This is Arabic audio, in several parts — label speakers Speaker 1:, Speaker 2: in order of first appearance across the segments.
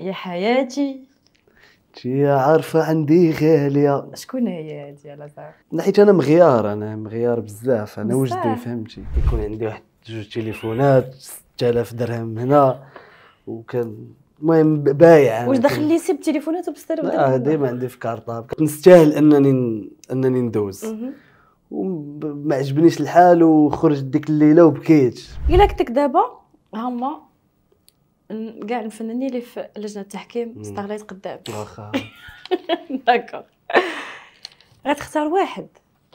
Speaker 1: يا حياتي
Speaker 2: تي عارفه عندي غاليه شكون
Speaker 1: هي هادي على
Speaker 2: حيت انا مغيار انا مغيار بزاف انا وجدي فهمتي يكون عندي واحد جوج تليفونات 6000 درهم هنا وكان المهم بايع واش دخل
Speaker 1: لي سيب تليفونات ب 6000 درهم اه ديما
Speaker 2: عندي في كارطه نستاهل انني انني ندوز وما عجبنيش الحال وخرجت ديك الليله وبكيت
Speaker 1: الا كنتك دابا هما كاع الفنانين اللي في لجنه التحكيم ستارلايت قدام واخا داكور غتختار واحد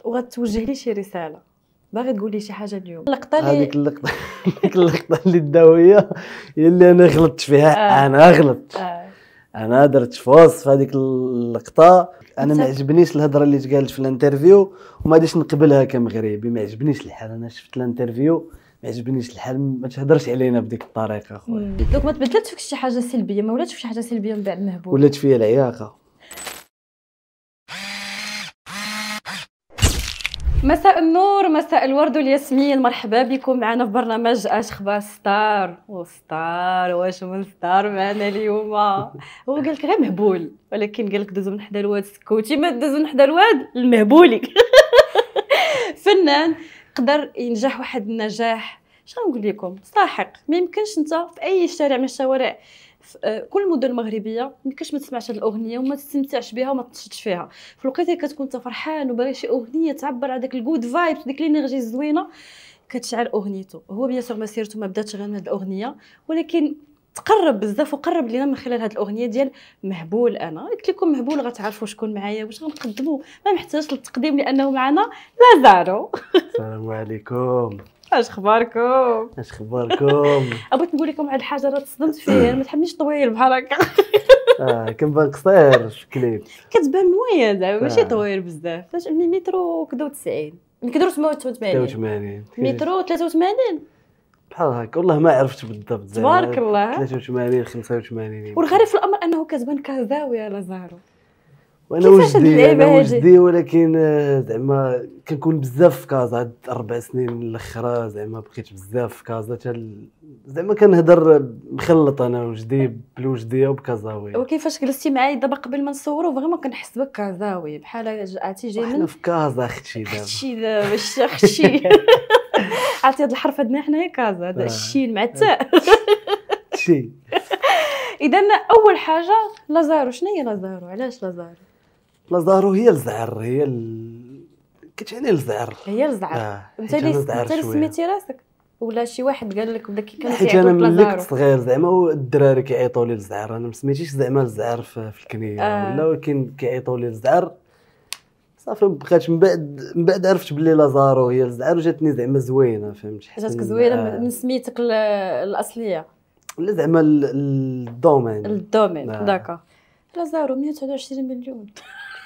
Speaker 1: وغتوجه لي شي رساله باغي تقول لي شي حاجه اليوم اللقطه اللي هذيك
Speaker 2: اللقطه هذيك اللقطه اللي داويه هي اللي انا غلطت فيها آه. انا غلطت آه. انا درت في هذيك اللقطه انا ما عجبنيش الهضره اللي تقالت في الانترفيو وما غاديش نقبلها كمغربي ما عجبنيش الحال انا شفت الانترفيو ما عجبنيش الحال ما تهضرش علينا بديك الطريقه
Speaker 1: اخويا دونك ما تبدلتش فيك شي حاجه سلبيه ما ولاتش فيك شي حاجه سلبيه من بعد مهبول ولات
Speaker 2: فيا العياقه
Speaker 1: مساء النور مساء الورد والياسمين مرحبا بكم معنا في برنامج اش خبار ستار وستار واش من ستار معنا اليوم هو قالك غير مهبول ولكن قالك دوز دوزو من حدا الواد سكوتي ما دوزو من حدا الواد المهبولي فنان قدر ينجح واحد النجاح شنو نقول لكم ساحق ما يمكنش انت في اي شارع من الشوارع في آه، كل المدن المغربيه ما يمكنش ما تسمعش هذه الاغنيه وما تستمتعش بها وما تنشطش فيها في الوقت اللي كتكون انت فرحان وباغي شي اغنيه تعبر على داك الجود فايبس ديك الانرجي الزوينه كتشعل اغنيته هو بيان سور مسيرته ما بداتش غير من هذه الاغنيه ولكن تقرب بزاف وقرب لينا من خلال هذه الاغنيه ديال مهبول انا قلت لكم مهبول غتعرفوا شكون معايا واش غنقدموا ما محتاجش للتقديم لانه معنا لازارو
Speaker 2: السلام عليكم
Speaker 1: اش اخباركم
Speaker 2: اش اخباركم
Speaker 1: بغيت نقول لكم على الحاجه راه تصدمت فيها ما تحبنيش طويل بحال هكا
Speaker 2: اه كنبان قصير في الكليب
Speaker 1: كتبان مويه زعما ماشي آه. طويل بزاف فاش مترو كدا 90 نقدروا 88
Speaker 2: 88 مترو 83 بحال هكا والله ما عرفت بالضبط تبارك الله 83 85
Speaker 1: والغريب في الامر انه كتبان كزاويه على زهرو
Speaker 2: وانا وجدي انا وجدي ولكن آه، زعما كنكون بزاف في كازا هاد اربع سنين الاخرى زعما بقيت بزاف في كازا زعما كنهضر مخلط انا وجدي بالوجديه وبكازاوي
Speaker 1: وكيفاش جلستي معايا دابا قبل ما نصوروا فريمون كنحس بك كازاوي بحال جاتي جاي من
Speaker 2: في كازا اختي دابا اختي
Speaker 1: دابا اختي عرفتي هذا الحرف عندنا حنايا كازا هذا آه. الشين مع التاء آه. شي اذا اول حاجه لازارو شنو هي لازارو علاش لازارو
Speaker 2: لازارو هي الزعر هي ال... كتعني الزعر هي الزعر آه. انت اللي سميتي
Speaker 1: راسك ولا شي واحد قال لك بدا كي كان حيت انا ملي كنت
Speaker 2: صغير زعما الدراري كيعيطوا لي الزعر انا ما سميتيش زعما الزعر في الكنيه آه. ولا ولكن كيعيطوا لي الزعر صافي بقيت من بعد من بعد عرفت بلي لازارو هي الزعار وجاتني زعما زوينه فهمت جاتك زوينه آه. من
Speaker 1: سميتك الاصليه
Speaker 2: ولا زعما الدومين الدومين آه. داكا
Speaker 1: لازارو 129 مليون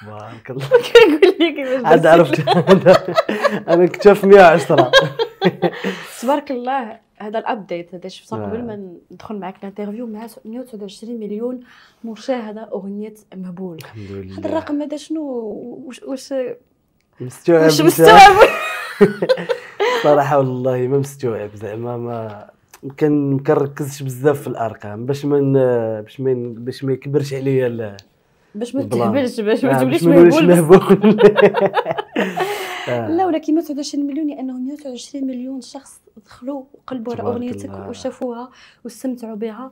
Speaker 1: تبارك الله كنقول لك عاد عرفت انا كنت في 110 تبارك الله هذا الابديت هذا صار قبل نعم. ما ندخل معك الانترفيو مع 129 مليون مشاهده اغنيه مهبول الحمد لله هذا الرقم هذا شنو واش واش
Speaker 2: مستوعب مستوعب صراحه والله ما مستوعب زعما ما كان كنركزش بزاف في الارقام باش ما باش ما باش ما يكبرش عليا
Speaker 1: باش ما تهبلش باش ما آه، توليش مهبول آه. لا ولكن 129 مليون لانه 129 مليون شخص دخلوا وقلبوا على اغنيتك وشافوها واستمتعوا بها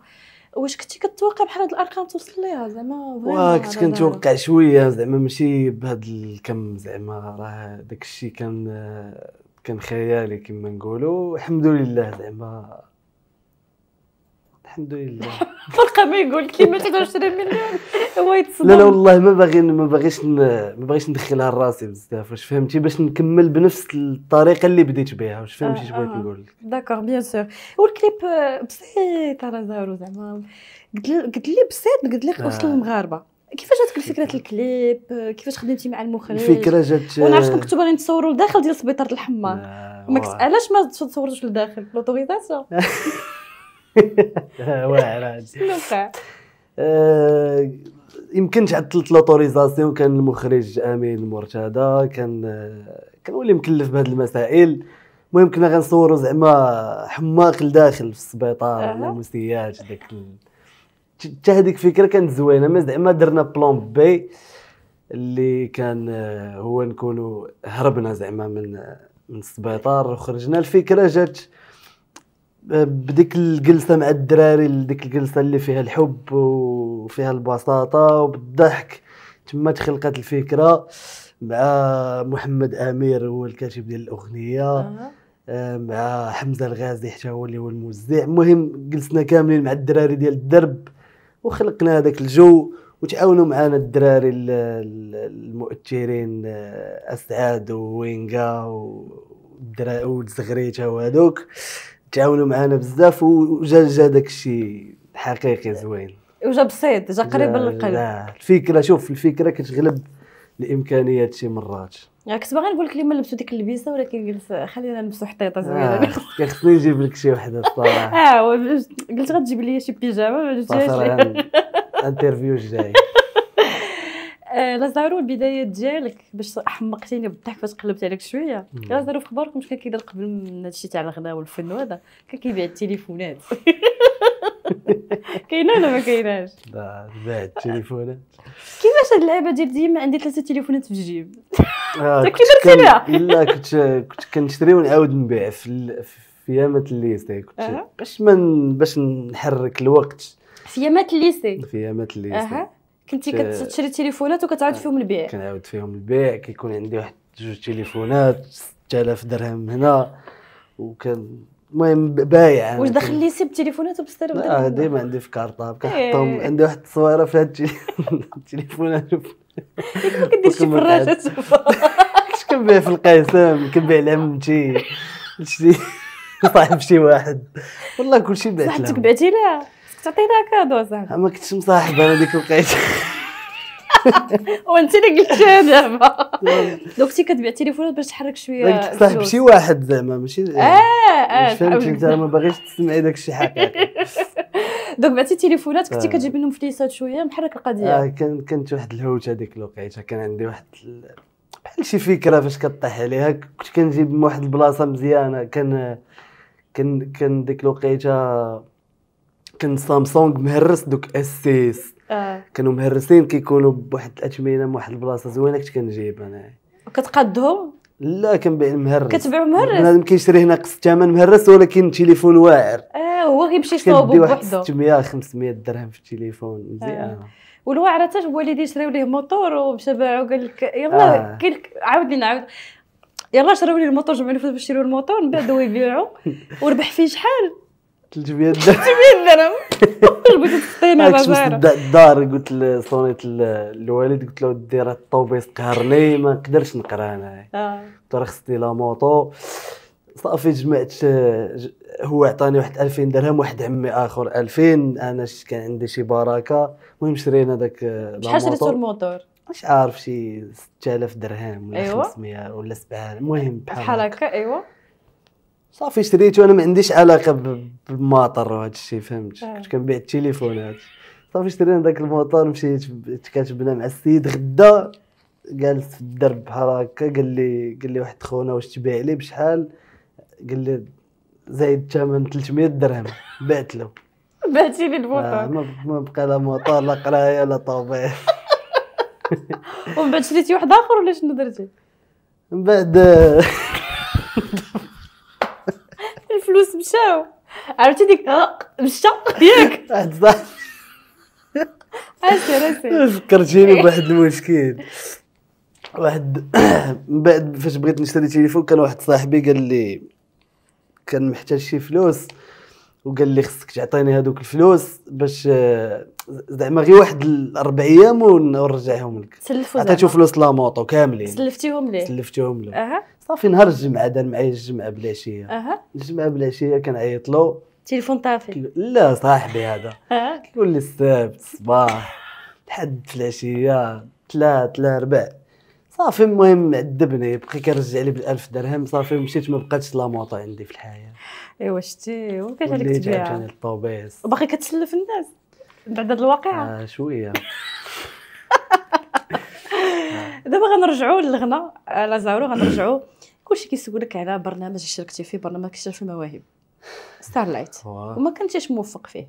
Speaker 1: واش كنتي كتوقع بحال هاد الارقام توصل ليها زعما كنت كنتوقع
Speaker 2: شويه زعما ماشي بهاد الكم زعما راه داك الشيء كان آه، كان خيالي كما نقولوا الحمد لله زعما الحمد لله
Speaker 1: فرقه ما يقول كيما تقدر تشري مليون هو يتصدم لا لا والله
Speaker 2: ما باغي ما باغيش ما باغيش ندخلها لراسي بزاف واش فهمتي باش نكمل بنفس الطريقه اللي بديت بها واش فهمتي اش بغيت آه، آه، آه. نقول
Speaker 1: لك داكوغ بيان سور والكليب بسيط راه زارو زعما قلت لي بسيط قلت لي وصل المغاربه كيفاش جاتك فكره الكليب كيفاش خدمتي مع المخرج الفكره جات ونعرفش كنتو باغيين تصوروا لداخل ديال سبيطار الحمار علاش ما تصورتوش لداخل لوطوريزاسيون
Speaker 2: واعر شنو آه، يمكن تعطلت لوتوريزاسيون كان المخرج امين مرتضى كان اللي آه، مكلف بهذه المسائل المهم كنا غنصوروا زعما حماق لداخل في السبيطار ولا مسيات داك حتى هذيك الفكره كانت زوينه ما زعما درنا بلون بي اللي كان آه، هو نكونوا هربنا زعما من من السبيطار وخرجنا الفكره جات بديك الجلسه مع الدراري ديك الجلسه اللي فيها الحب وفيها البساطه وبالضحك تما تخلقت الفكره مع محمد امير هو الكاتب ديال الاغنيه آه. مع حمزه الغازي حتى هو اللي هو الموزع المهم جلسنا كاملين مع الدراري ديال الدرب وخلقنا هذاك الجو وتعاونوا معنا الدراري المؤثرين آه، اسعد ووينغا والدراري والزغريته وهذوك تعاونوا معنا بزاف وجا جا داك الشيء حقيقي زوين
Speaker 1: وجا بسيط جا قريب للقلب
Speaker 2: الفكره شوف الفكره كتغلب الامكانيات شي مرات
Speaker 1: كنت باغي نقول لك اليوم لبسوا ديك اللبسه ولكن قلت خلينا نلبسوا حطيطه زوينه كان
Speaker 2: آه، خصني نجيب لك شي وحده الصراحه
Speaker 1: اه قلت غتجيب لي شي بيجامه ما جبتيهاش
Speaker 2: انترفيو جاي
Speaker 1: آه، لازارو البدايه ديالك باش احمقتيني بالضحك فاش قلبت عليك شويه لازارو في اخباركم كان كيدير قبل من هذا الشيء تاع الغناء والفن وهذا كان كيبيع التليفونات كاينه ولا ما كايناش
Speaker 2: لا بيع التليفونات
Speaker 1: كيفاش هاد اللعبه ديال ديما عندي ثلاثه تليفونات في الجيب
Speaker 2: انت كي درتي لا كنت كنت كنشري ونعاود نبيع في في يامات الليسي كنت باش من باش نحرك الوقت
Speaker 1: في يامات الليسي
Speaker 2: في يامات الليسي كنتي كتشري
Speaker 1: تليفونات وكتعاود آه، فيهم البيع
Speaker 2: كنعاود فيهم البيع كيكون عندي واحد جوج تليفونات 6000 درهم هنا وكان المهم بايع واش دخل لي
Speaker 1: سيب تليفونات ب 6000 درهم اه ديما
Speaker 2: عندي في كارطه كنحطهم ايه. عندي واحد التصويره في هاد التليفونات كدير شي تشوفها كنت كنبيع في القسم كنبيع لعمتي شتي صاحب شي واحد والله كلشي بعت لها صحتك
Speaker 1: بعتي لها تعطينا كادو زعما ما كنتش
Speaker 2: مصاحب انا ديك الوقيته
Speaker 1: وانت اللي قلتيها دابا دوك انت كتبيع التليفونات باش تحرك شويه صاحب شي
Speaker 2: واحد زعما ماشي اه
Speaker 1: اه فهمت انت ما
Speaker 2: باغيش تسمعي داك الشيء حقيقي
Speaker 1: دوك بعتي التليفونات كنت كتجيب منهم فليسات شويه محرك القضيه اه
Speaker 2: كان كانت واحد الهوت هذيك الوقيته كان عندي واحد بحال شي فكره فاش كطيح عليها كنت كنجيب من واحد البلاصه مزيانه كان كان كان ديك الوقيته كان سامسونج مهرس دوك اس 6 آه. كانوا مهرسين كيكونوا بواحد الاثمنه من واحد البلاصه زوينه كنت كنجيب انا
Speaker 1: كتقادهم
Speaker 2: لا كنبيع المهرس كتبيع مهرس بنادم كيشري هنا قص الثمن مهرس ولكن تليفون واعر
Speaker 1: اه هو كيمشي يصاوبو بوحدو
Speaker 2: 600 500 درهم في التليفون مزيان آه.
Speaker 1: والواعر حتى والدي شراو ليه موتور ومشى باعو قال لك يلا آه. قال عاود لي نعاود يلا شراو لي الموتور جمعوا الفلوس باش يشريو الموتور من بعد هو يبيعو وربح فيه شحال 300 درهم 300 درهم جبت الطحينه هذا
Speaker 2: الدار قلت لصونيت الوالد قلت له راه الطوبيس قهر لي ما نقدرش نقرا انايا قلت راه خصني لا موطو صافي جمعت هو عطاني واحد 2000 درهم واحد عمي اخر 2000 انا كان عندي شي بركه المهم شرينا ذاك شحال شريتو الموتور مش عارف شي 6000 درهم ولا أيوة. 500 ولا 7000 المهم بحال
Speaker 1: هكا ايوا صافي شريت
Speaker 2: وانا ما عنديش علاقه بالماطر وهذا الشيء فهمت آه. كنت كنبيع التليفونات صافي شرينا داك الموطور مشيت تكاتبنا مع السيد غدا جالس في الدرب بحال هكا قال لي قال لي واحد خونا واش تبيع لي بشحال قال لي زايد الثمن 300 درهم بعت له
Speaker 1: بعتي لي الموطور آه،
Speaker 2: ما بقى لا موطور لا قرايه لا طوبيل
Speaker 1: ومن بعد شريتي واحد اخر ولا شنو درتي؟ من بعد الفلوس مشاو عرفتي ديك آه، مشى ياك اسير اسير فكرتيني بواحد
Speaker 2: المشكل واحد من بعد فاش بغيت نشري تليفون كان واحد صاحبي قال لي كان محتاج شي فلوس وقال لي خصك تعطيني هذوك الفلوس باش زعما غير واحد الاربع ايام ونرجعهم لك عطيتو فلوس لا موطو كاملين
Speaker 1: سلفتيهم ليه
Speaker 2: سلفتيهم له اها صافي نهار الجمعه دار معايا الجمعه بالعشيه اها الجمعه بالعشيه كنعيط له
Speaker 1: تليفون طافي
Speaker 2: لا صاحبي هذا كيقول لي السبت الصباح لحد العشيه ثلاث لا ربع صافي المهم عذبني بقى كيرجع لي بال1000 درهم صافي مشيت ما بقاتش لا موطو عندي في الحياه
Speaker 1: ايوا شتي وكاش هذيك التبيعه جاتني
Speaker 2: الطوبيس
Speaker 1: وباقي كتسلف الناس بعد هذه الواقعه
Speaker 2: آه شويه
Speaker 1: دابا غنرجعوا للغنى على زارو غنرجعوا كلشي كيسولك على برنامج شاركتي فيه برنامج في المواهب ستارلايت وما كنتيش موفق فيه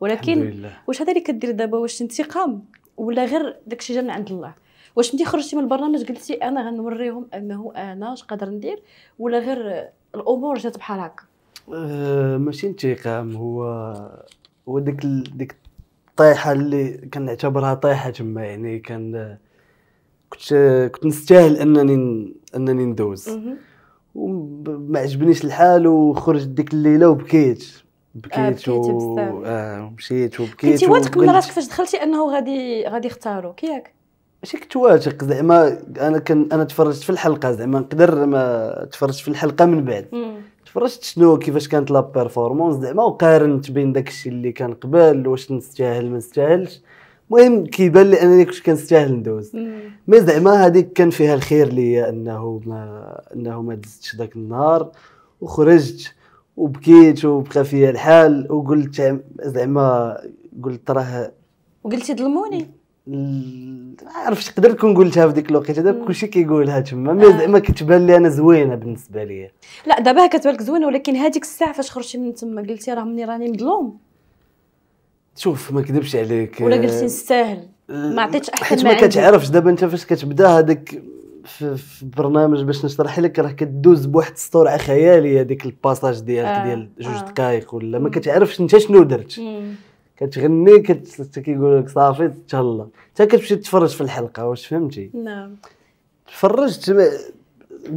Speaker 1: ولكن واش هذا اللي كدير دابا واش انتقام ولا غير داكشي جا من عند الله واش انت خرجتي من البرنامج قلتي انا غنوريهم انه انا اش قادر ندير ولا غير الامور جات بحال هكا
Speaker 2: آه ماشي انتقام هو هو ديك ال... ديك الطيحه اللي كنعتبرها طيحه تما يعني كان كنت كنت نستاهل انني انني ندوز وما عجبنيش الحال وخرجت ديك الليله وبكيت آه، بكيت و... آه ومشيت وبكيت كنتي واثق من راسك
Speaker 1: فاش دخلتي انه غادي غادي يختاروا كياك
Speaker 2: ماشي كنت واثق زعما انا كان انا تفرجت في الحلقه زعما نقدر ما تفرجت في الحلقه من بعد مم. تفرجت شنو كيفاش كانت لا بيرفورمانس زعما وقارنت بين داكشي اللي كان قبل واش نستاهل ما نستاهلش المهم كيبان لي انني كنت كنستاهل ندوز مي زعما هذيك كان فيها الخير ليا انه ما انه ما دزتش ذاك النهار وخرجت وبكيت وبقى فيا الحال وقلت زعما قلت راه
Speaker 1: وقلتي ظلموني
Speaker 2: ما عرفتش تقدر تكون قلتها في ديك الوقيته دابا كلشي كيقولها تما مي آه. زعما كتبان لي انا زوينه بالنسبه لي
Speaker 1: لا دابا كتبان لك زوينه ولكن هذيك الساعه فاش خرجتي من تما قلتي راه مني راني مظلوم
Speaker 2: شوف ما كذبش عليك ولا قلتي
Speaker 1: نستاهل ما عطيتش احسن حيت ما, ما كتعرفش
Speaker 2: دابا انت فاش كتبدا هذاك في, برنامج باش نشرح لك راه كدوز بواحد السطور خيالي هذيك الباساج ديالك آه. ديال جوج آه. دقائق ولا ما كتعرفش انت شنو درت كتغني كت كيقول لك صافي تهلا حتى كتمشي تتفرج في الحلقه واش فهمتي نعم تفرجت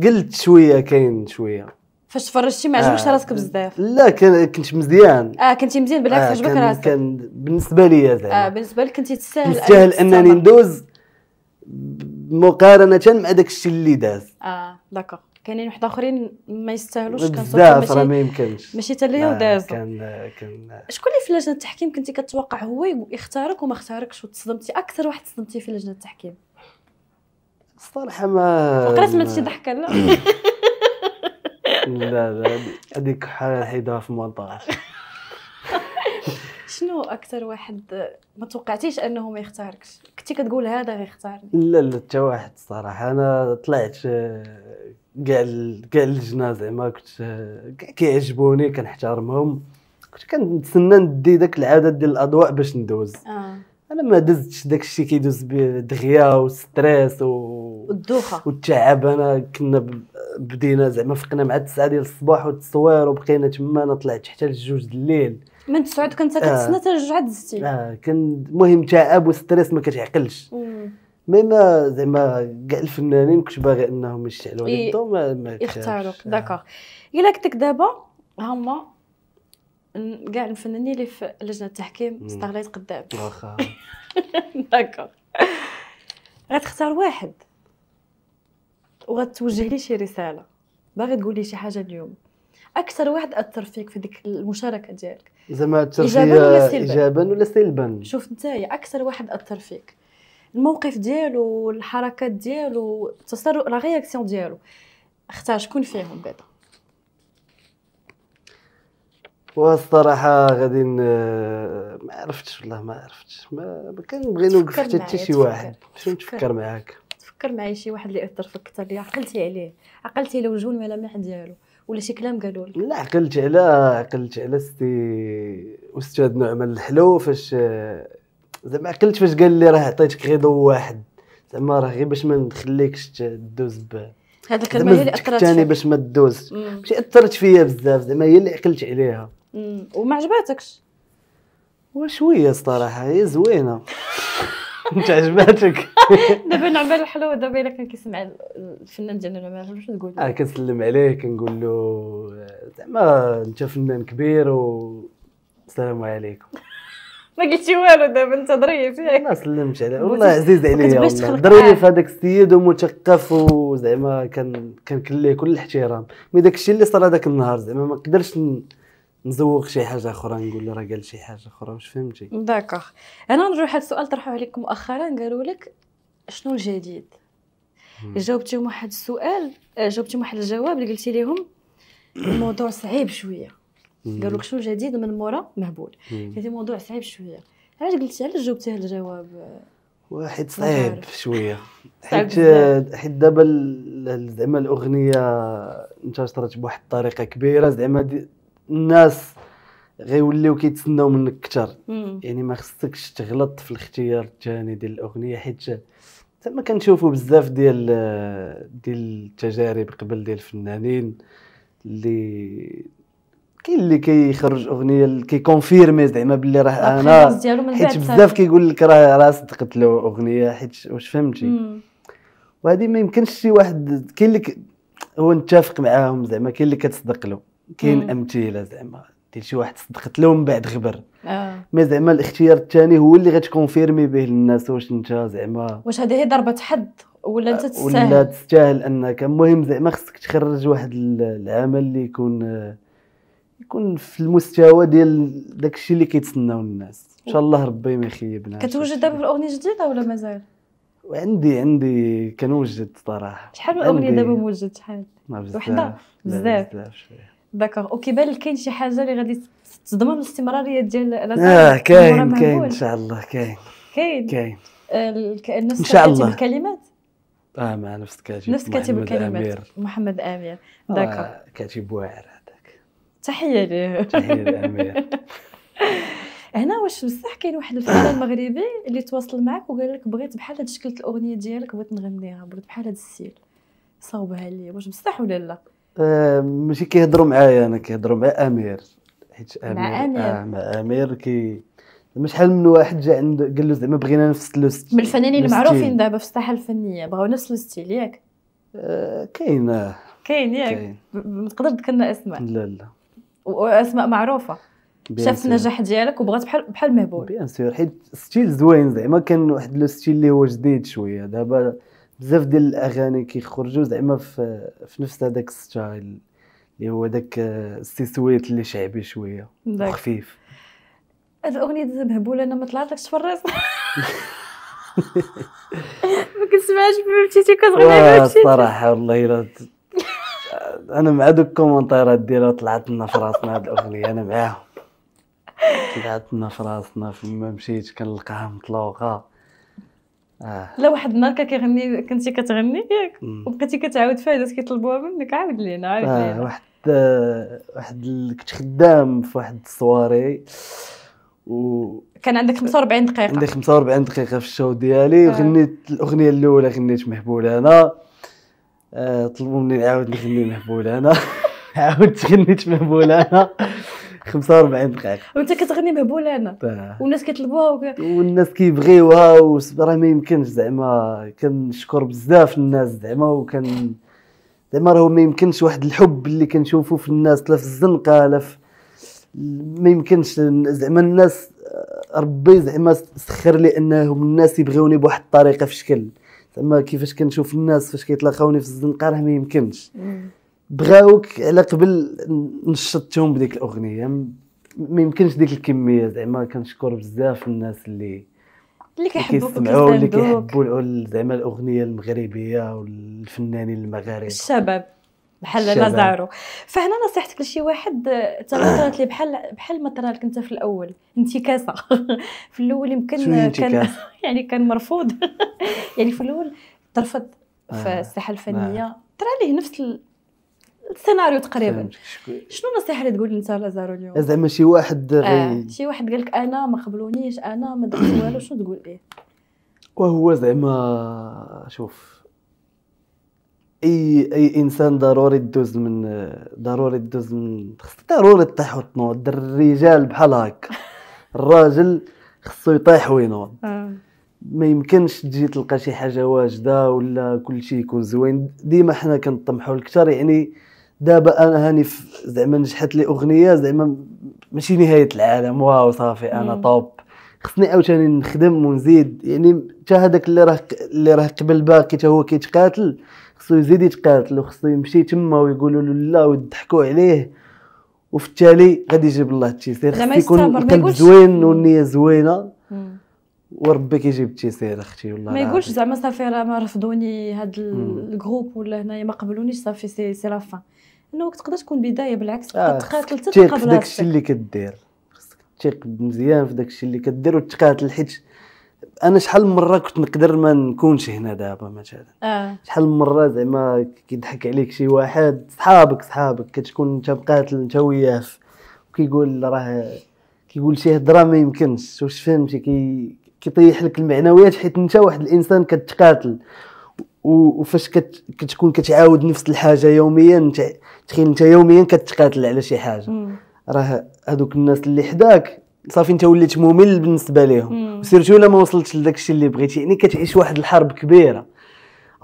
Speaker 2: قلت شويه كاين شويه
Speaker 1: فاش تفرجتي ما عجبكش آه. راسك بزاف
Speaker 2: لا كان كنت مزيان
Speaker 1: اه كنتي مزيان بالعكس آه عجبك راسك
Speaker 2: كان بالنسبه لي زعما
Speaker 1: اه بالنسبه لك كنتي تستاهل تستاهل انني
Speaker 2: ندوز مقارنه مع داك الشيء اللي داز
Speaker 1: اه داكوغ كاينين واحد اخرين ما يستاهلوش بزاف راه ما يمكنش ماشي حتى ليا وداز
Speaker 2: كان كان شكون
Speaker 1: اللي في لجنه التحكيم كنتي كتوقع هو يختارك وما اختاركش وتصدمتي اكثر واحد تصدمتي في لجنه التحكيم الصراحه
Speaker 2: ما قرات ما ضحكه لا لا لا هذيك حاله حيدها في مونتاج
Speaker 1: شنو اكثر واحد ما توقعتيش انه ما يختاركش كنتي كتقول هذا غيختارني
Speaker 2: لا لا حتى واحد الصراحه انا طلعت كاع كاع اللجنه زعما كنت كيعجبوني كنحترمهم كنت كنتسنى ندي داك العدد ديال الاضواء باش ندوز آه. انا ما دزتش داك الشيء كيدوز دغيا وستريس و والدوخه والتعب انا كنا بدينا زعما فقنا مع 9 ديال الصباح والتصوير وبقينا تما انا طلعت حتى 2 ديال
Speaker 1: من 9 كنت كتسنى آه. حتى آه. جوج عاد زدتي
Speaker 2: اه كان المهم تعب وستريس ما كتعقلش مم. ميم زعما كاع الفنانين كنت باغي انهم يشتعلوا يدهم ما يختاروا آه. داكوغ
Speaker 1: الا قلت لك دابا هما كاع الفنانين اللي في لجنه التحكيم استغليت قدام واخا داكوغ غتختار واحد وغتوجه لي شي رساله باغي تقول لي شي حاجه اليوم اكثر واحد اثر فيك في ديك المشاركه ديالك
Speaker 2: زعما ايجابا ولا سلبا ايجابا ولا سلبا شوف
Speaker 1: نتايا اكثر واحد اثر فيك الموقف ديالو الحركات ديالو التصرف لا رياكسيون ديالو اختار شكون فيهم بعدا
Speaker 2: والصراحة غادي ما عرفتش والله ما عرفتش ما,
Speaker 1: ما كنبغي نوقف حتى شي واحد باش نتفكر معاك تفكر معايا شي واحد اللي اثر فيك اكثر اللي عقلتي عليه عقلتي على وجهه الملامح ديالو ولا شي كلام قالوا لك لا
Speaker 2: عقلت على عقلت على ستي استاذ نعمان الحلو فاش زعما عقلت فاش قال لي راه عطيتك غير ضو واحد زعما راه غير باش ما نخليكش تدوز ب
Speaker 1: هاد الكلمه هي اللي اثرت ثاني
Speaker 2: باش ما تدوز ماشي اثرت فيا بزاف زعما هي اللي عقلت عليها
Speaker 1: وما عجباتكش
Speaker 2: وشويه الصراحه هي زوينه انت عجباتك
Speaker 1: دابا نعمل الحلو دابا الا كان كيسمع الفنان ديالنا نعمل شنو تقول اه
Speaker 2: كنسلم عليه كنقول له آه، زعما انت فنان كبير و السلام عليكم
Speaker 1: ما قلتي والو دابا انت ظريف
Speaker 2: ياك ما سلمتش عليه والله عزيز عليا في هذاك السيد ومثقف وزعما كان كان كليه كل الاحترام مي داك الشيء اللي صرا داك النهار زعما ما نقدرش نزوق شي حاجه اخرى نقول له راه قال شي حاجه اخرى واش فهمتي
Speaker 1: داكوغ انا نرجع لواحد السؤال طرحوه عليك مؤخرا قالوا لك شنو الجديد جاوبتيهم واحد السؤال آه، جاوبتيهم واحد الجواب اللي قلتي لهم الموضوع صعيب شويه قالوا لك شو جديد من مورا مهبول هذا موضوع صعيب شويه علاش قلتي علاش جاوبتي هذا الجواب واحد صعيب شويه
Speaker 2: حيت حيت دابا زعما الاغنيه انتشرت بواحد الطريقه كبيره زعما الناس غيوليو كيتسناو منك اكثر يعني ما خصكش تغلط في الاختيار الثاني ديال الاغنيه حيت زعما كنشوفوا بزاف ديال ديال التجارب قبل ديال الفنانين اللي كاين اللي كيخرج اغنيه كيكونفيرمي زعما باللي راه انا حيت بزاف كيقول لك راه راه صدقت له اغنيه حيت واش فهمتي وهذه ما يمكنش شي واحد كاين اللي هو نتفق معاهم زعما كاين اللي كتصدق له كاين امثله زعما ديال شي واحد صدقت له من بعد غبر آه. مي زعما الاختيار الثاني هو اللي غتكونفيرمي به للناس واش انت زعما
Speaker 1: واش هذه هي ضربه حد ولا انت آه، تستاهل ولا
Speaker 2: تستاهل انك المهم زعما خصك تخرج واحد العمل اللي يكون آه، يكون في المستوى ديال داك الشيء اللي كيتسناو الناس ان شاء الله ربي ما يخيبنا كتوجد
Speaker 1: دابا في الاغنيه جديده ولا مازال
Speaker 2: عندي عندي كنوجد صراحه
Speaker 1: شحال من اغنيه دابا موجد شحال وحده بزاف داكوغ وكيبان لك كاين شي حاجه اللي غادي تضمن الاستمراريه ديال اه كاين كاين ان شاء
Speaker 2: الله كاين كاين
Speaker 1: كاين الناس ان شاء الله الكلمات
Speaker 2: اه مع نفس كاتب نفس كاتب الكلمات
Speaker 1: محمد امير آه، داكوغ آه
Speaker 2: كاتب واعر
Speaker 1: تحيه إيه، ليه تحيه هنا واش بصح كاين واحد الفنان مغربي اللي تواصل معك وقال لك بغيت بحال هاد شكل الاغنيه ديالك بغيت نغنيها بغيت بحال هاد السيل صاوبها لي واش بصح ولا لا
Speaker 2: آه، ماشي كيهضروا معايا انا كيهضروا مع امير حيت امير مع امير آه مع امير كي زعما شحال من واحد جا عند قال له زعما بغينا نفس لو من الفنانين المعروفين دابا
Speaker 1: في الساحه الفنيه بغاو نفس لو ستيل ياك
Speaker 2: آه كاين آه.
Speaker 1: كاين ياك تقدر تذكرنا اسماء لا لا واسماء معروفه شفت النجاح ديالك وبغات بحال بحال مهبول بيان
Speaker 2: سور حيت ستيل زوين زعما كان واحد لو ستيل اللي هو جديد شويه دابا بزاف ديال الاغاني كيخرجوا زعما في, في نفس هذاك الستايل اللي هو داك السيسويت آه، اللي شعبي شويه خفيف
Speaker 1: هاد الاغنيه ديال مهبول انا ما طلعتلكش في الراس ما كنسمعهاش بمشيتي كتغني بمشيتي الصراحه
Speaker 2: والله الا انا مع دوك الكومنتيرات ديالو طلعت لنا في راسنا هاد الاغنيه انا معاهم طلعت لنا في راسنا فما مشيت كنلقاها مطلوقه آه.
Speaker 1: لا واحد النهار كيغني كنتي كتغني ياك وبقيتي كتعاود فيها الناس كيطلبوها منك عاود لينا عاود آه، لينا آه واحد
Speaker 2: آه واحد كنت خدام في واحد الصواري و
Speaker 1: كان عندك 45 دقيقه عندي
Speaker 2: 45 دقيقه في الشو ديالي آه. غنيت الاغنيه الاولى غنيت مهبول انا آه، طلبوا مني نعاود نغني مهبول انا عاودت غنيت مهبول انا 45 دقيقة
Speaker 1: وانت كتغني مهبول انا والناس كيطلبوها وك...
Speaker 2: والناس كيبغيوها وراه ما يمكنش زعما كنشكر بزاف الناس زعما وكان زعما راه ما يمكنش واحد الحب اللي كنشوفو في الناس لا في الزنقة لا في ما يمكنش زعما الناس آه، ربي زعما سخر لي انهم الناس يبغوني بواحد الطريقة في شكل تما كيفاش كنشوف الناس فاش كيتلاقاوني في الزنقه راه ما يمكنش بغاوك على قبل نشطتهم بديك الاغنيه ما يمكنش ديك الكميه زعما كنشكر بزاف الناس اللي
Speaker 1: اللي كيحبوا اللي
Speaker 2: كيحبوا زعما الاغنيه المغربيه والفنانين
Speaker 1: المغاربه الشباب بحال ما زارو فهنا نصيحتك لشي واحد تغيرت لي بحال بحال ما طرالك انت في الاول انتكاسه في الاول يمكن كان يعني كان مرفوض يعني في الاول ترفض في آه. الساحه الفنيه ترى آه. ليه نفس السيناريو تقريبا شنو النصيحه اللي تقول انت لازارو اليوم زعما
Speaker 2: شي واحد آه.
Speaker 1: شي واحد قال لك انا ما قبلونيش انا ما درت والو شنو تقول ليه
Speaker 2: وهو زعما شوف اي اي انسان ضروري تدوز من ضروري تدوز من خصك ضروري تطيح وتنوض الرجال بحال هكا الراجل خصو يطيح وينوض آه. ما يمكنش تجي تلقى شي حاجه واجده ولا كل شيء يكون زوين ديما حنا كنطمحوا لكثر يعني دابا انا هاني زعما نجحت لي اغنيه زعما ماشي نهايه العالم واو صافي انا طوب خصني عاوتاني نخدم ونزيد يعني حتى هذاك اللي راه اللي راه قبل باقي حتى هو كيتقاتل خصو يزيد يتقاتل وخصو يمشي تما ويقولوا له لا ويضحكوا عليه وفي التالي غادي يجيب الله التيسير خص يكون القلب زوين والنيه زوينه وربي كيجيب التيسير اختي والله ما يقولش
Speaker 1: زعما صافي راه ما رفضوني هاد الجروب ولا هنايا ما قبلونيش صافي سي سي لا انه تقدر تكون بدايه بالعكس آه تقاتل حتى تقبل داكشي
Speaker 2: اللي كدير خصك تيق مزيان في داكشي اللي كدير وتقاتل حيت انا شحال من مره كنت نقدر ما نكونش هنا دابا مثلا آه. شحال من مره زعما كيضحك عليك شي واحد صحابك صحابك كتكون انت مقاتل انت وياه وكيقول راه كيقول شي هضره ما يمكنش واش فهمتي كي كيطيح لك المعنويات حيت انت واحد الانسان كتقاتل وفاش كت... كتكون كتعاود نفس الحاجه يوميا انت تخيل انت يوميا كتقاتل على شي حاجه راه هذوك الناس اللي حداك صافي انت وليت ممل بالنسبه ليهم وسيرتو الا ما وصلتش لداك الشيء اللي بغيتي يعني كتعيش واحد الحرب كبيره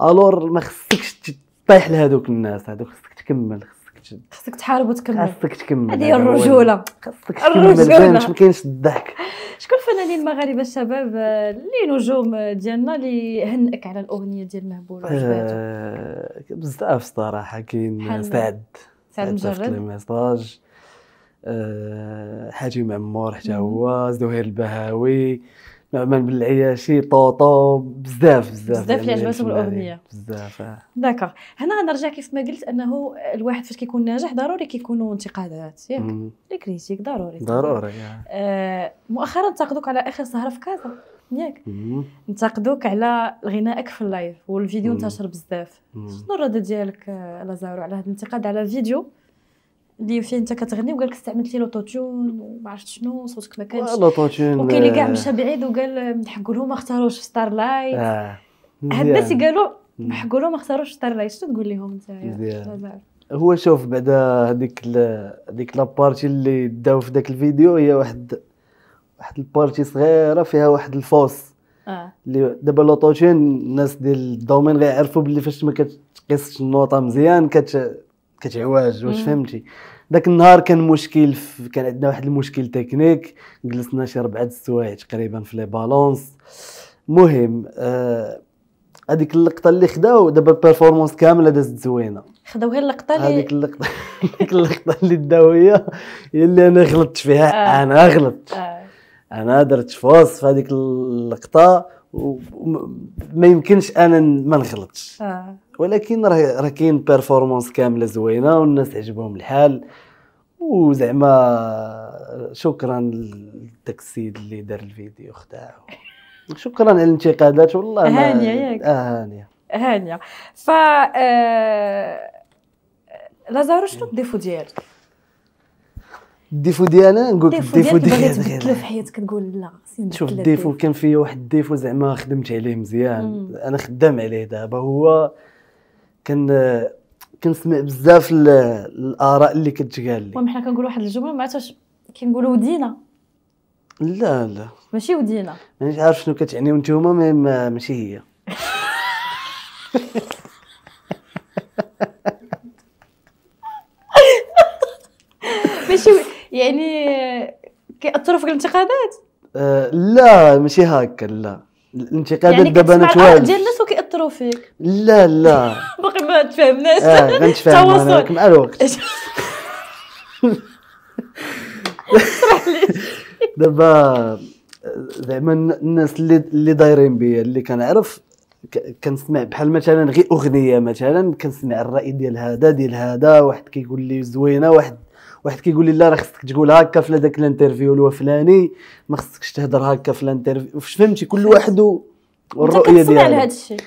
Speaker 2: الور ما خصكش تطيح لهذوك الناس هذوك خصك تكمل خصك
Speaker 1: خصك تحارب وتكمل خصك تكمل هذه الرجوله خصك تكمل ما
Speaker 2: كاينش الضحك
Speaker 1: شكون الفنانين المغاربه الشباب آه، اللي نجوم ديالنا اللي هنئك على الاغنيه ديال مهبول وعجباتك
Speaker 2: آه، بزاف الصراحه كاين سعد
Speaker 1: سعد مجرد
Speaker 2: آه، حاجي معمر حتى هو زهير البهاوي نعمان بالعياشي طوطو بزاف بزاف بزاف اللي يعني عجبتهم الاغنيه بزاف آه.
Speaker 1: داكوغ هنا غنرجع كيف ما قلت انه الواحد فاش كيكون ناجح ضروري كيكونوا انتقادات ياك لي كريتيك ضروري ضروري آه. آه مؤخرا انتقدوك على اخر سهره في كازا ياك انتقدوك على غنائك في اللايف والفيديو انتشر بزاف شنو الرد ديالك لازارو على هذا الانتقاد على فيديو اللي فيه انت كتغني وقال لك استعملت لي لوطوتيون وما عرفت شنو صوتك ما كانش لوطوتيون وكاين اللي كاع آه. مشى بعيد وقال نحقوا لهم ما اختاروش ستار لايت آه.
Speaker 2: هاد الناس قالوا
Speaker 1: حقوا لهم ما اختاروش ستار لايت شنو تقول لهم انت
Speaker 2: هو شوف بعدا هذيك هذيك لابارتي اللي داو في ذاك الفيديو هي واحد واحد البارتي صغيره فيها واحد الفوس آه. اللي دابا لوطوتيون الناس ديال الدومين غيعرفوا باللي فاش ما كتقيسش النوطه مزيان كت كتعواج واش فهمتي داك النهار كان مشكل في كان عندنا واحد المشكل تكنيك جلسنا شي ربعه السوايع تقريبا في لي بالونس مهم آه، هذيك آه اللقطه اللي خداو دابا البيرفورمانس كامله دازت زوينه
Speaker 1: خداو هي اللقطه اللي هذيك
Speaker 2: اللقطه هذيك اللقطه اللي داو هي هي اللي انا غلطت فيها آه. انا غلطت آه. انا درت فوز في هذيك اللقطه وما يمكنش انا ما نغلطش آه. ولكن راه راه كاين بيرفورمانس كامله زوينه والناس عجبهم الحال وزعما شكرا لذاك السيد اللي دار الفيديو خداعه شكرا على الانتقادات والله هانيه ياك آه هانيه
Speaker 1: هانيه ف آه... لازارو شنو الديفو ديالك
Speaker 2: الديفو ديالها نقول لك الديفو ديالها باغي تبدلو
Speaker 1: في حياتك تقول لا خصني شوف الديفو
Speaker 2: كان فيا واحد الديفو زعما خدمت عليه مزيان انا خدام عليه دابا هو كان كنسمع بزاف الاراء اللي كتقال لي المهم
Speaker 1: حنا كنقول واحد الجمله ما عرفتش كنقولوا ودينا
Speaker 2: لا لا
Speaker 1: ماشي ودينا
Speaker 2: مانيش عارف شنو كتعني وانتوما ماشي هي
Speaker 1: يعني كيأثروا فيك الانتقادات
Speaker 2: آه، لا ماشي هكا لا الانتقادات يعني دابا انا توالف ديال
Speaker 1: الناس وكيأثروا فيك
Speaker 2: لا لا
Speaker 1: باقي ما تفهمناش اه غنتفاهم انا مع الوقت
Speaker 2: دابا زعما الناس اللي اللي دايرين بيا اللي كنعرف كنسمع بحال مثلا غير اغنيه مثلا كنسمع الراي ديال هذا ديال هذا واحد كيقول لي زوينه واحد واحد كيقول لي لا راه خصك تقول هكا في داك الانترفيو الفلاني ما خصكش تهضر هكا في الانترفيو فهمتي كل واحد والرؤيه ديالو على الشيء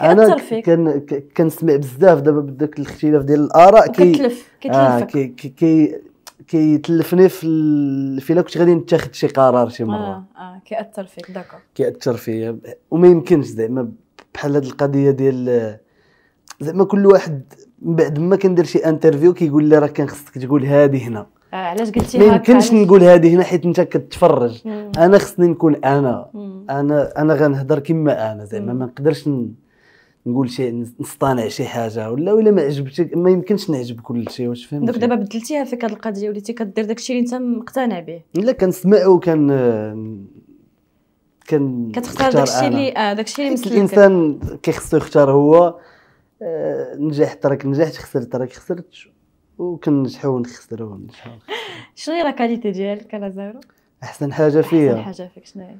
Speaker 2: انا كان كنسمع بزاف دابا بداك الاختلاف ديال الاراء كي كتلف آه كي كي كيتلفني في ال... في كنت غادي نتاخذ شي قرار شي مره اه,
Speaker 1: آه. كياثر فيك داكور
Speaker 2: كياثر فيا وما يمكنش زعما بحال هاد القضيه ديال زعما كل واحد من بعد ما كندير شي انترفيو كيقول لي راه كان خصك تقول هادي هنا
Speaker 1: آه، علاش قلتي هكا ما يمكنش نقول هادي هنا حيت
Speaker 2: انت كتفرج مم. انا خصني نكون انا انا انا غنهضر كما انا زعما ما نقدرش نقول شي نصطنع شي حاجه ولا ولا ما عجبتك ما يمكنش نعجب كل شيء واش فهمتي دوك دابا
Speaker 1: بدلتيها فيك هذه القضيه وليتي كدير داك الشيء اللي انت مقتنع به
Speaker 2: لا كنسمع وكان كان كتختار داك الشيء اللي
Speaker 1: اه داك الشيء اللي مسلك الانسان
Speaker 2: كيخصو يختار هو آه، نجحت راك نجحت خسرت راك خسرت وكنجحوا ونخسروا ونجحوا
Speaker 1: شنو هي لا كاليتي ديالك زيرو
Speaker 2: احسن حاجه فيا احسن
Speaker 1: حاجه فيك شنو هي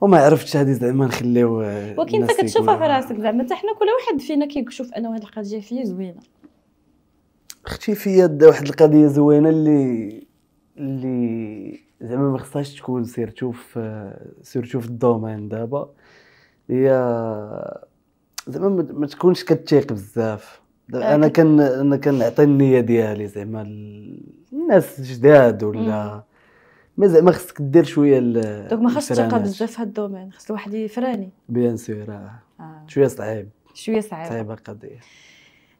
Speaker 2: وما عرفتش هذه زعما نخليو آه، ولكن انت كتشوفها في
Speaker 1: راسك زعما حتى حنا كل واحد فينا كيشوف انه هذه القضيه فيا زوينه
Speaker 2: اختي فيا واحد القضيه زوينه اللي اللي زعما ما خصهاش تكون سيرتو في سيرتو في الدومين دابا هي زعما ما تكونش كتيق بزاف انا كان انا كنعطي النيه ديالي زعما الناس جداد ولا ما زعما خصك دير شويه ال دونك ما خصش الثقه بزاف
Speaker 1: هاد الدومين خص الواحد يفراني
Speaker 2: بيان سور آه. آه. شويه صعيب شويه صعيب صعيبه القضيه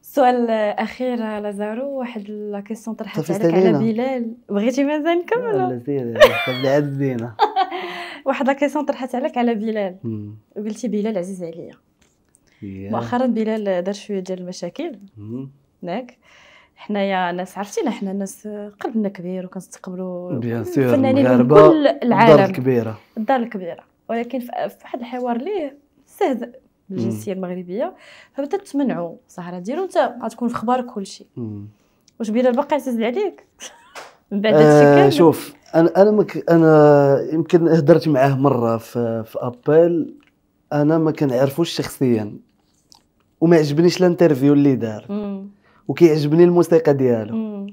Speaker 1: سؤال اخير لازارو واحد لا كيسيون طرحت عليك على بلال بغيتي مازال نكمل
Speaker 2: لا عاد
Speaker 1: واحد لا كيسيون طرحت عليك على بلال قلتي بلال عزيز عليا
Speaker 2: مؤخرا
Speaker 1: بلال دار شويه ديال المشاكل هناك حنايا ناس عرفتينا حنا ناس قلبنا كبير وكنستقبلوا الفنانين من كل العالم الدار الكبيره الدار الكبيره ولكن في واحد الحوار ليه استهزأ بالجنسيه المغربيه فبدات تمنعوا سهره ديالو انت غتكون في كل كلشي واش بلال باقي عزيز عليك من بعد آه، شوف
Speaker 2: انا انا مك انا يمكن هدرت معاه مره في, في ابل انا ما كنعرفوش شخصيا وما عجبنيش الانترفيو اللي دار وكيعجبني الموسيقى ديالو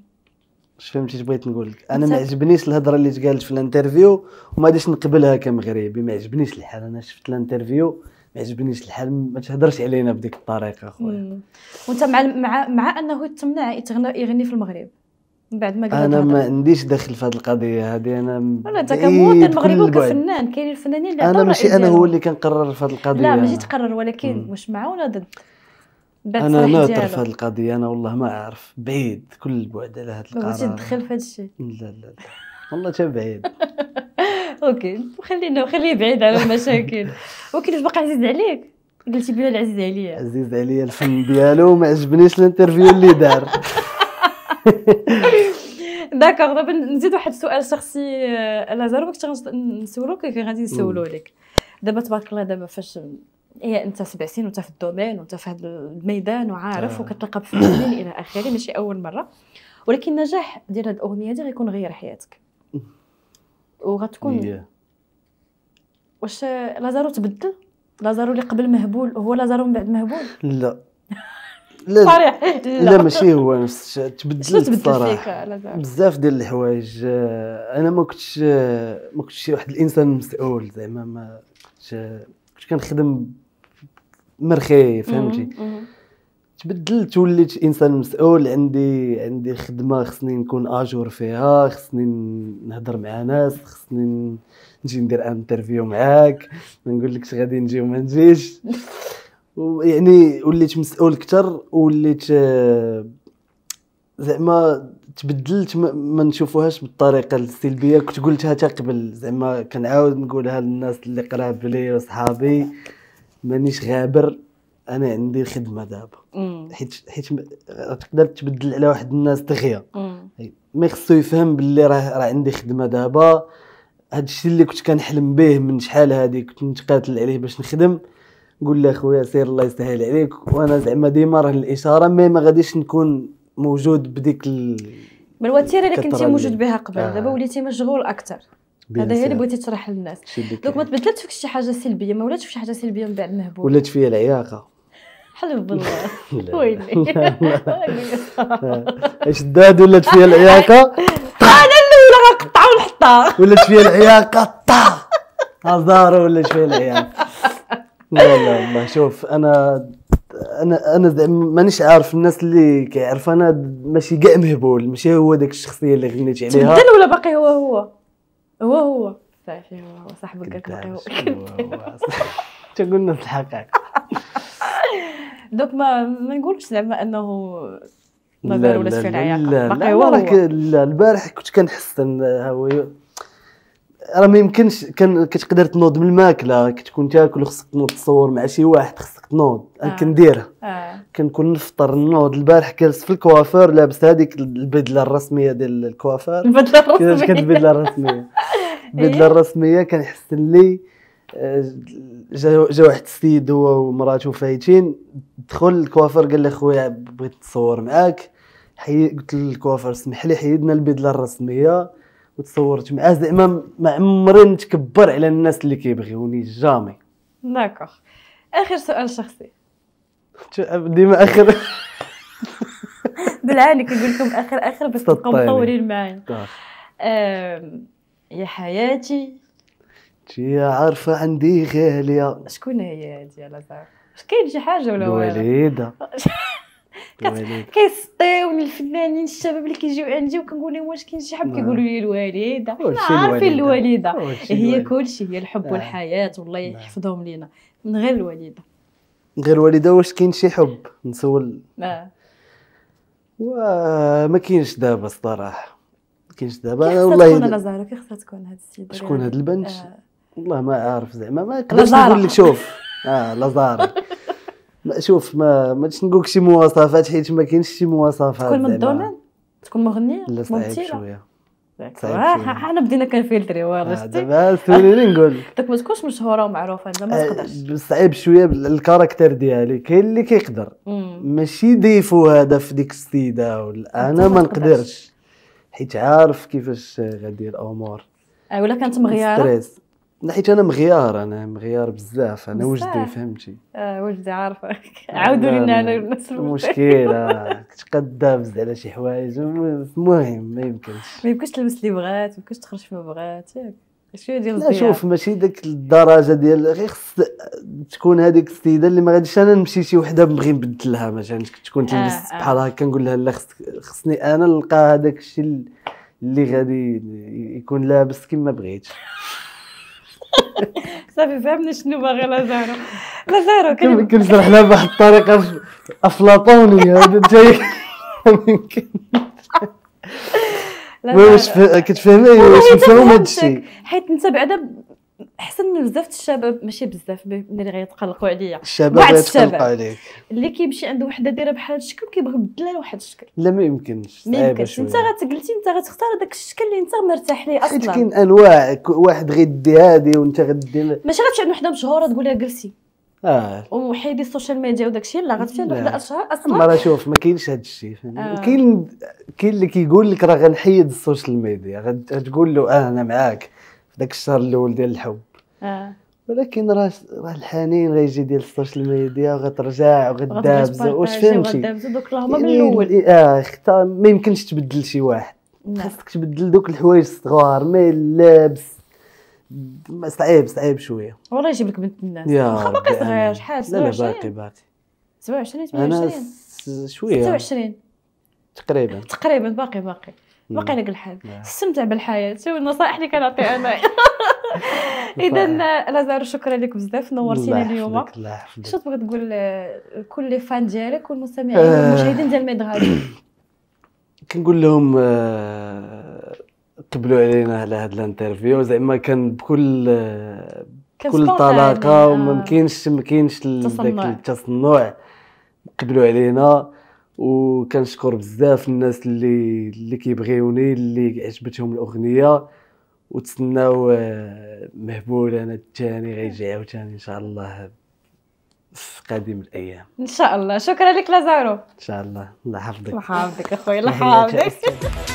Speaker 2: واش فهمتي بغيت نقول لك انا ما عجبنيش الهضره اللي تقالت في الانترفيو وما غاديش نقبلها كمغربي ما عجبنيش الحال انا شفت الانترفيو ما عجبنيش الحال ما تهضرش علينا بديك الطريقه
Speaker 1: اخويا وانت مع مع مع انه تمنع يغني في المغرب من بعد ما قلت انا ما
Speaker 2: عنديش دخل في هذه القضيه هذه انا ولا انت كمواطن مغربي وكفنان
Speaker 1: كاينين الفنانين اللي انا ماشي انا هو
Speaker 2: اللي كنقرر في هذه القضيه لا ماشي تقرر
Speaker 1: ولكن واش مع ولا ضد انا ناطر في هذه
Speaker 2: القضيه انا والله ما عارف بعيد كل البعد على هذا القرار ما تدخل في هذا الشيء لا لا لا والله حتى بعيد
Speaker 1: اوكي خلينا خليه بعيد على المشاكل ولكن واش باقي عزيز عليك قلتي بلال العزيز عليا
Speaker 2: عزيز عليا الفن ديالو وما عجبنيش الانترفيو اللي دار
Speaker 1: داكوغ دابا نزيد واحد السؤال شخصي آه، لازار وقت غنسولو كي غادي نسولو عليك دابا تبارك الله دابا فاش هي إيه، انت سبع سنين وانت في الدومين وانت في هذا الميدان وعارف آه. وكتلقى بفنانين الى اخره ماشي اول مره ولكن النجاح ديال هذه الاغنيه دي غيكون غير حياتك وغتكون واش لازارو تبدل لازارو اللي قبل مهبول هو لازارو من بعد مهبول لا لا صريح لا, لا ماشي
Speaker 2: هو نفس تبدلت الصراحه بزاف ديال الحوايج آه، انا ما كنتش آه، ما كنتش واحد الانسان مسؤول زعما ما آه، كنت كنخدم مرخي فهمتي تبدلت وليت انسان مسؤول عندي عندي خدمه خصني نكون اجور فيها خصني نهضر مع ناس خصني نجي ندير انترفيو معاك ما نقول لكش غادي نجي وما نجيش يعني وليت مسؤول اكثر وليت آه، زعما تبدلت ما نشوفوهاش بالطريقه السلبيه كنت قلتها تقبل قبل زعما كنعاود نقولها للناس اللي قراب لي وصحابي مانيش غابر انا عندي الخدمه دابا حيت حيت تقدر تبدل على واحد الناس دغيا مي خصو يفهم باللي راه راه عندي خدمه دابا هذا الشيء اللي كنت كنحلم به من شحال هذه كنت نتقاتل عليه باش نخدم نقول له خويا سير الله يسهل عليك وانا زعما ديما راه الاشاره مي ما غاديش نكون موجود بديك ال...
Speaker 1: الوتيره اللي كنتي موجود بها قبل آه. دابا وليتي مشغول اكثر هذا هي اللي بغيتي تشرح للناس دونك ما تبدلت فيك شي حاجه سلبيه ما ولاتش فيك شي حاجه سلبيه من بعد مهبول ولات
Speaker 2: فيا العياقه
Speaker 1: حلف بالله ويلي
Speaker 2: شداد ولات فيا العياقه انا الاولى غنقطع ونحطها ولات فيا العياقه طا هزار ولات فيا العياقه لا لا ما شوف انا انا انا مانيش عارف الناس اللي كيعرف انا ماشي كاع مهبول ماشي هو داك الشخصيه اللي غنيت عليها تبدل ولا
Speaker 1: باقي هو هو هو هو صافي هو صاحبك قلنا في الحقيقه دوك ما ما نقولش زعما انه نظر ولا سفير عياقه لا لا
Speaker 2: لا البارح كنت كنحس هو راه ما يمكنش كان كتقدر تنوض من الماكله كتكون تاكل وخصك تنوض تصور مع شي واحد خصك تنوض آه. كنديرها آه. كنكون نفطر نوض البارح جالس في الكوافير لابس هذيك البدله الرسميه ديال الكوافير البدله الرسميه كانت البدله الرسميه البدله إيه. الرسميه كنحسن لي آه، جا جا واحد السيد هو ومراته فايتين دخل الكوافير قال لي خويا بغيت نتصور معاك حي قلت للكوافير سمح لي حيدنا البدله الرسميه وتصورت معاه زعما ما عمري نتكبر على الناس اللي كيبغيوني جامي
Speaker 1: داكوغ اخر سؤال شخصي
Speaker 2: ديما اخر
Speaker 1: بالعاني كنقول لكم اخر اخر باش تبقاو مطورين معايا طيب. يا حياتي
Speaker 2: تي عارفه عندي غاليه
Speaker 1: شكون هي هادي لازار؟ واش كاين شي حاجه ولا والو
Speaker 2: الوالده
Speaker 1: كيسطيوني الفنانين الشباب اللي كيجيو عندي وكنقول لهم واش كاين شي حب كيقولوا لي الواليده حنا عارفين الواليده هي كلشي هي الحب آه. والحياه والله نعم. يحفظهم لينا من غير الواليده
Speaker 2: من غير الواليده واش كاين شي حب نسول وما كاينش دابا الصراحه ما كاينش دابا انا والله تكون
Speaker 1: زهره خصها تكون هاد السيده شكون هاد البنت آه.
Speaker 2: والله ما عارف زعما ما نقدرش نقول لك شوف اه لازار شوف ما ما نقولك شي مواصفات حيت ما كاينش شي مواصفات تكون من الدومين
Speaker 1: تكون مغنيه لا صعيب شويه حنا بدينا كنفلتريو عرفتي آه،
Speaker 2: دابا سوليني نقول
Speaker 1: لك ما تكونش مشهوره ومعروفه زعما ما آه، تقدرش
Speaker 2: صعيب شويه الكاركتر ديالي كاين اللي كيقدر ماشي ديفو هذا في ديك السيده انا ما نقدرش حيت عارف كيفاش غادير الامور
Speaker 1: آه، ولا كانت مغيره
Speaker 2: حيت انا مغيار انا مغيار بزاف انا وجدي فهمتي
Speaker 1: اه وجدي عارفه آه، عاودوا لنا انا نفس المشكله
Speaker 2: كنت قدابز على شي حوايج المهم ما يمكنش
Speaker 1: ما يمكنش تلبس اللي بغات ما يمكنش تخرج فيما بغات شويه ديال لا شوف
Speaker 2: ماشي ديك الدرجه ديال غير خص تكون هذيك السيده اللي ما غاديش انا نمشي شي وحده بنبغي نبدلها مثلا تكون تلبس آه،, آه بحال هكا نقول لها لا خصني انا نلقى هذاك الشيء اللي غادي يكون لابس كما بغيت
Speaker 1: صافي فهمنا شنو باغي لازارو لازارو كان كنشرح
Speaker 2: لها بواحد الطريقه افلاطونيه جاي ممكن واش كتفهمي واش مفهوم هذا الشيء
Speaker 1: حيت انت بعدا احسن بزاف الشباب ماشي بزاف اللي غيتقلقوا عليا الشباب واحد الشباب عليك اللي كيمشي عند وحده دايره بحال الشكل كيبغي يبدلها لواحد الشكل
Speaker 2: لا ما يمكنش ما يمكنش انت
Speaker 1: غتقلتي انت غتختار هذاك الشكل اللي انت مرتاح ليه اصلا حيت كاين
Speaker 2: انواع واحد غيدي هادي وانت غدي ماشي
Speaker 1: غتمشي عند وحده مشهوره تقول لها جلسي اه وحيدي السوشيال ميديا وداك الشيء لا غتمشي عند وحده اشهر اصلا راه شوف
Speaker 2: ما كاينش هذا الشيء آه. كاين كاين اللي كيقول لك راه غنحيد السوشيال ميديا غتقول له اه انا معاك داك الشهر الاول ديال الحب آه. ولكن راه راه الحنين غيجي ديال السوشيال ميديا وغترجع وغدابز واش فهمتي دوك
Speaker 1: الهضره من يعني الاول
Speaker 2: اه اختار ما يمكنش تبدل شي واحد نعم. خاصك تبدل دوك الحوايج الصغار ما اللبس صعيب صعيب شويه
Speaker 1: والله يجيب لك بنت الناس واخا باقي صغير شحال 27 لا باقي باقي 27 28
Speaker 2: شويه 26 تقريبا
Speaker 1: تقريبا باقي باقي باقي لك الحال استمتع بالحياه النصائح اللي كنعطي انا اذا لازار شكرا لك بزاف نورتينا اليوم شنو تبغي تقول لكل آه، لي فان ديالك والمستمعين آه. والمشاهدين ديال ميدغال
Speaker 2: كنقول لهم آه، قبلوا علينا على هاد الانترفيو زعما كان بكل بكل طلاقه وما كاينش ما كاينش التصنع قبلوا علينا وكنشكر بزاف الناس اللي اللي كيبغيوني اللي عجبتهم الاغنيه وتسناو آه، مهبول انا الثاني غيجي عاوتاني ان شاء الله في قادم الايام
Speaker 1: ان شاء الله شكرا لك لازارو ان
Speaker 2: شاء الله الله يحفظك الله يحفظك
Speaker 1: اخويا الله يحفظك